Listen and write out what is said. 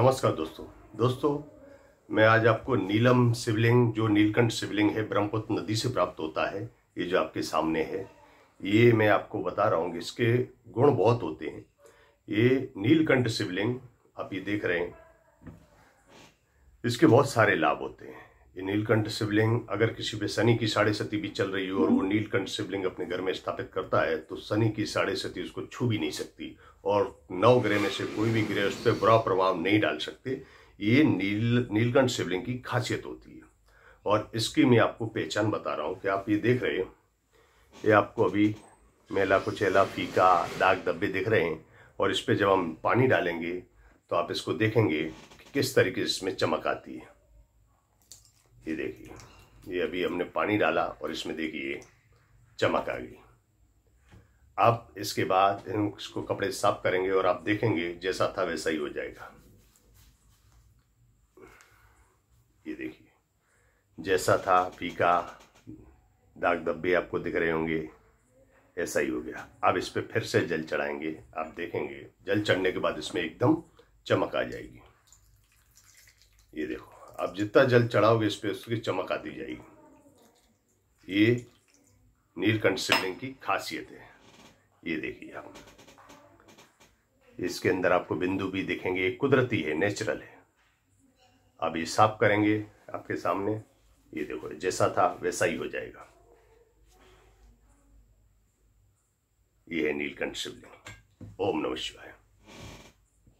नमस्कार दोस्तों दोस्तों मैं आज आपको नीलम शिवलिंग जो नीलकंठ शिवलिंग है ब्रह्मपुत्र नदी से प्राप्त होता है ये जो आपके सामने है ये मैं आपको बता रहा हूँ इसके गुण बहुत होते हैं ये नीलकंठ शिवलिंग आप ये देख रहे हैं इसके बहुत सारे लाभ होते हैं ये नीलकंठ शिवलिंग अगर किसी पे शनि की साढ़े सती भी चल रही हो और वो हम्म। नीलकंठ शिवलिंग अपने घर में स्थापित करता है तो शनि की साढ़े सती उसको छू भी नहीं सकती और नौ ग्रह में से कोई भी ग्रह उस पर बुरा प्रभाव नहीं डाल सकते ये नील नीलकंठ शिवलिंग की खासियत होती है और इसकी मैं आपको पहचान बता रहा हूँ कि आप ये देख रहे हैं ये आपको अभी मेला कुचेला फीका दाग धब्बे दिख रहे हैं और इस पर जब हम पानी डालेंगे तो आप इसको देखेंगे कि किस तरीके इसमें चमक आती है ये देखिए ये अभी हमने पानी डाला और इसमें देखिए चमक आ गई अब इसके बाद इसको कपड़े साफ करेंगे और आप देखेंगे जैसा था वैसा ही हो जाएगा ये देखिए जैसा था फीका दाग धब्बे आपको दिख रहे होंगे ऐसा ही हो गया अब इस पर फिर से जल चढ़ाएंगे आप देखेंगे जल चढ़ने के बाद इसमें एकदम चमक आ जाएगी ये देखो आप जितना जल चढ़ाओगे इस पर उसकी चमक आती जाएगी ये नीलकंठ शिवलिंग की खासियत है ये देखिए आप इसके अंदर आपको बिंदु भी देखेंगे कुदरती है नेचुरल है आप ये साफ करेंगे आपके सामने ये देखो जैसा था वैसा ही हो जाएगा ये है नीलकंठ शिवलिंग ओम नमः शिवाय